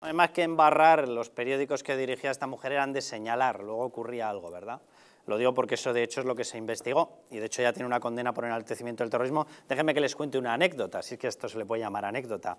Además que embarrar, los periódicos que dirigía esta mujer eran de señalar, luego ocurría algo, ¿verdad? Lo digo porque eso de hecho es lo que se investigó y de hecho ya tiene una condena por enaltecimiento del terrorismo. Déjenme que les cuente una anécdota, si es que esto se le puede llamar anécdota.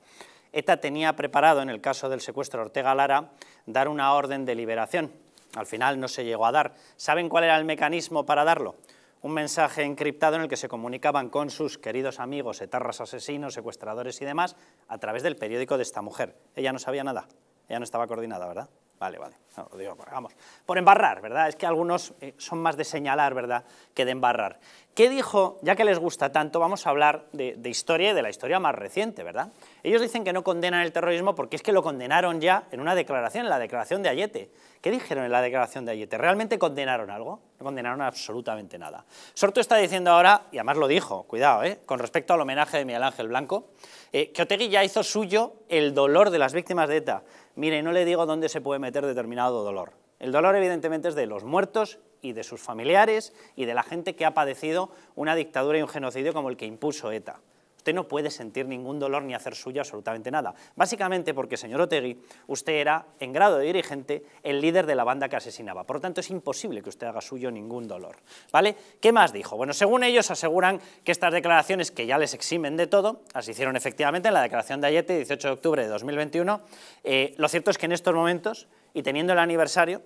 ETA tenía preparado, en el caso del secuestro de Ortega Lara, dar una orden de liberación. Al final no se llegó a dar. ¿Saben cuál era el mecanismo para darlo? un mensaje encriptado en el que se comunicaban con sus queridos amigos, etarras asesinos, secuestradores y demás, a través del periódico de esta mujer. Ella no sabía nada, ella no estaba coordinada, ¿verdad? Vale, vale. No, lo digo, vamos. Por embarrar, ¿verdad? Es que algunos eh, son más de señalar, ¿verdad?, que de embarrar. ¿Qué dijo, ya que les gusta tanto, vamos a hablar de, historia y de la historia más reciente, ¿verdad? Ellos dicen que no condenan el terrorismo porque es que lo condenaron ya en una declaración, en la declaración de Ayete. ¿Qué dijeron en la declaración de Ayete? ¿Realmente condenaron algo? No condenaron absolutamente nada. Sorto está diciendo ahora, y además lo dijo, cuidado, ¿eh? con respecto al homenaje de Miguel Ángel Blanco, eh, que Otegui ya hizo suyo el dolor de las víctimas de ETA. Mire, no le digo dónde se puede meter determinado dolor. El dolor evidentemente es de los muertos y de sus familiares y de la gente que ha padecido una dictadura y un genocidio como el que impuso ETA usted no puede sentir ningún dolor ni hacer suyo absolutamente nada. Básicamente porque, señor Otegui, usted era, en grado de dirigente, el líder de la banda que asesinaba. Por lo tanto, es imposible que usted haga suyo ningún dolor. ¿Vale? ¿Qué más dijo? Bueno, según ellos aseguran que estas declaraciones, que ya les eximen de todo, las hicieron efectivamente en la declaración de Ayete, 18 de octubre de 2021, eh, lo cierto es que en estos momentos, y teniendo el aniversario,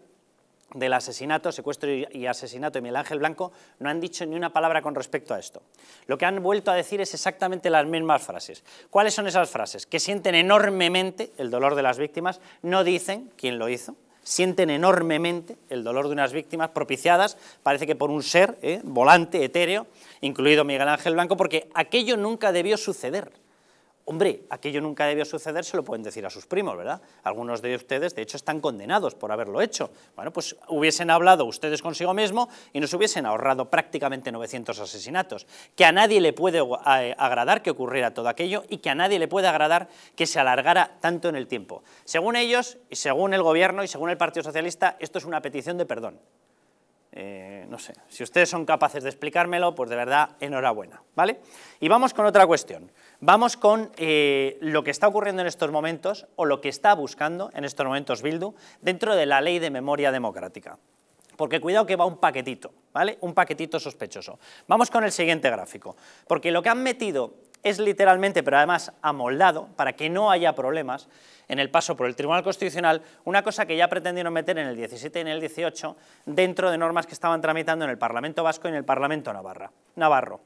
del asesinato, secuestro y asesinato de Miguel Ángel Blanco, no han dicho ni una palabra con respecto a esto. Lo que han vuelto a decir es exactamente las mismas frases. ¿Cuáles son esas frases? Que sienten enormemente el dolor de las víctimas, no dicen quién lo hizo, sienten enormemente el dolor de unas víctimas propiciadas, parece que por un ser eh, volante, etéreo, incluido Miguel Ángel Blanco, porque aquello nunca debió suceder. Hombre, aquello nunca debió suceder, se lo pueden decir a sus primos, ¿verdad? Algunos de ustedes, de hecho, están condenados por haberlo hecho. Bueno, pues hubiesen hablado ustedes consigo mismo y nos hubiesen ahorrado prácticamente 900 asesinatos. Que a nadie le puede eh, agradar que ocurriera todo aquello y que a nadie le puede agradar que se alargara tanto en el tiempo. Según ellos, y según el gobierno y según el Partido Socialista, esto es una petición de perdón no sé. Si ustedes son capaces de explicármelo, pues de verdad, enhorabuena, ¿vale? Y vamos con otra cuestión. Vamos con eh, lo que está ocurriendo en estos momentos, o lo que está buscando en estos momentos Bildu, dentro de la ley de memoria democrática. Porque cuidado que va un paquetito, ¿vale? Un paquetito sospechoso. Vamos con el siguiente gráfico. Porque lo que han metido es literalmente, pero además amoldado, para que no haya problemas, en el paso por el Tribunal Constitucional, una cosa que ya pretendieron meter en el 17 y en el 18 dentro de normas que estaban tramitando en el Parlamento Vasco y en el Parlamento Navarra, Navarro.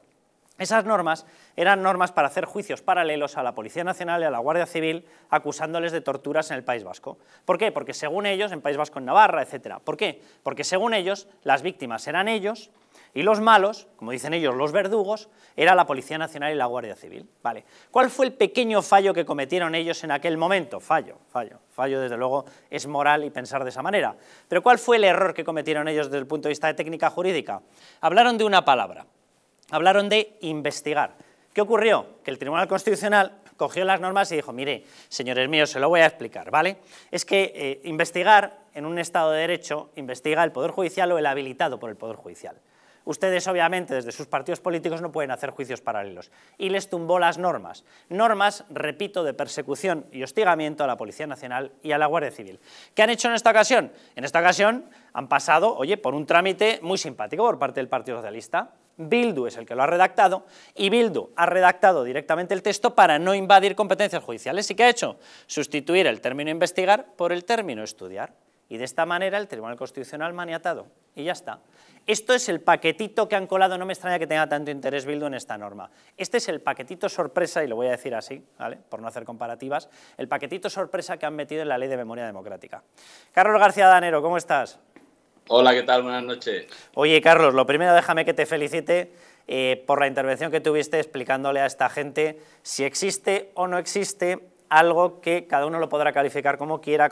Esas normas eran normas para hacer juicios paralelos a la Policía Nacional y a la Guardia Civil acusándoles de torturas en el País Vasco. ¿Por qué? Porque según ellos, en País Vasco, en Navarra, etc. ¿Por qué? Porque según ellos, las víctimas eran ellos y los malos, como dicen ellos, los verdugos, era la Policía Nacional y la Guardia Civil. Vale. ¿Cuál fue el pequeño fallo que cometieron ellos en aquel momento? Fallo, fallo, fallo desde luego es moral y pensar de esa manera. Pero ¿cuál fue el error que cometieron ellos desde el punto de vista de técnica jurídica? Hablaron de una palabra, hablaron de investigar. ¿Qué ocurrió? Que el Tribunal Constitucional cogió las normas y dijo, mire, señores míos, se lo voy a explicar, ¿vale? Es que eh, investigar en un Estado de Derecho, investiga el Poder Judicial o el habilitado por el Poder Judicial. Ustedes, obviamente, desde sus partidos políticos no pueden hacer juicios paralelos. Y les tumbó las normas. Normas, repito, de persecución y hostigamiento a la Policía Nacional y a la Guardia Civil. ¿Qué han hecho en esta ocasión? En esta ocasión han pasado, oye, por un trámite muy simpático por parte del Partido Socialista. Bildu es el que lo ha redactado y Bildu ha redactado directamente el texto para no invadir competencias judiciales. ¿Y qué ha hecho? Sustituir el término investigar por el término estudiar. Y de esta manera el Tribunal Constitucional maniatado. Y ya está. Esto es el paquetito que han colado, no me extraña que tenga tanto interés Bildu en esta norma. Este es el paquetito sorpresa, y lo voy a decir así, por no hacer comparativas, el paquetito sorpresa que han metido en la Ley de Memoria Democrática. Carlos García Danero, ¿cómo estás? Hola, ¿qué tal? Buenas noches. Oye, Carlos, lo primero déjame que te felicite eh, por la intervención que tuviste explicándole a esta gente si existe o no existe algo que cada uno lo podrá calificar como quiera,